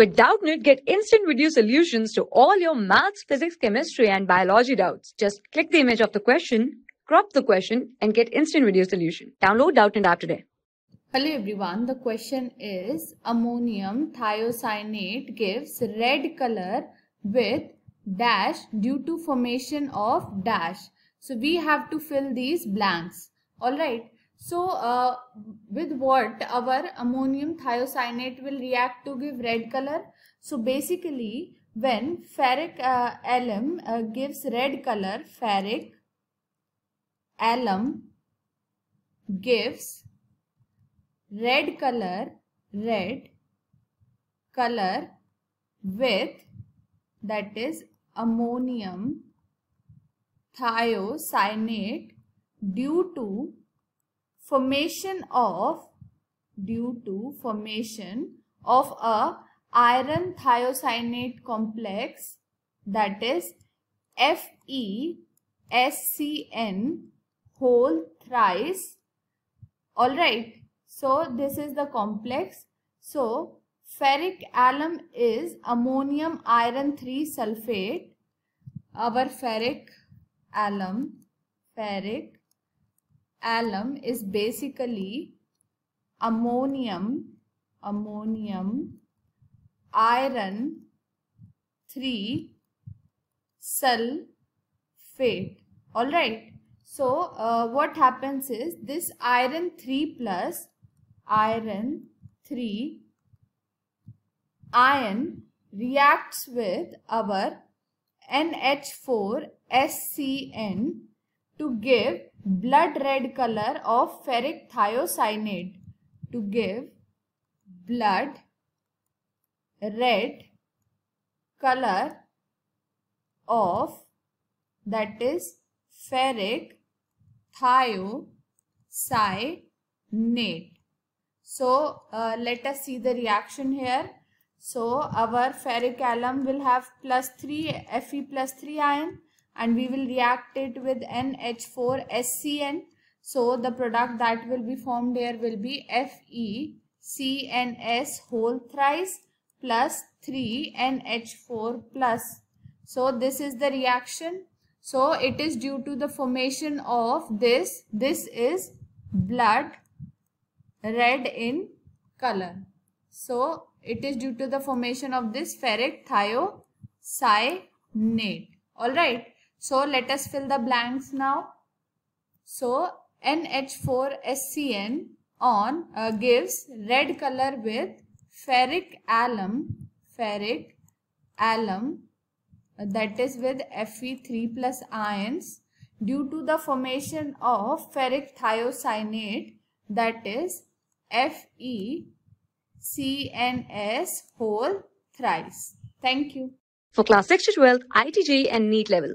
With Doubtnit, get instant video solutions to all your maths, physics, chemistry, and biology doubts. Just click the image of the question, crop the question, and get instant video solution. Download Doubtnit app today. Hello everyone, the question is ammonium thiocyanate gives red color with dash due to formation of dash. So we have to fill these blanks. Alright, so uh, with what our ammonium thiocyanate will react to give red color. So basically when ferric uh, alum uh, gives red color, ferric alum gives red color, red color with that is ammonium thiocyanate due to formation of due to formation of a iron thiocyanate complex that is FeSCN whole thrice. Alright, so this is the complex. So ferric alum is ammonium iron 3 sulfate. Our ferric alum, ferric alum is basically ammonium, ammonium, iron 3 sulfate. Alright. So, uh, what happens is this iron 3 plus iron 3 iron reacts with our NH4 SCN to give blood red color of ferric thiocyanate to give blood red color of that is ferric thiocyanate so uh, let us see the reaction here so our ferric alum will have plus 3 fe plus 3 ion and we will react it with NH4SCN. So the product that will be formed here will be FeCNS whole thrice plus 3NH4 plus. So this is the reaction. So it is due to the formation of this. This is blood red in color. So it is due to the formation of this ferric thiocyanate. Alright. So let us fill the blanks now. So NH4SCN on uh, gives red color with ferric alum, ferric alum uh, that is with Fe3 plus ions due to the formation of ferric thiocyanate that is FeCNS whole thrice. Thank you. For class 6 to 12, ITJ and NEET level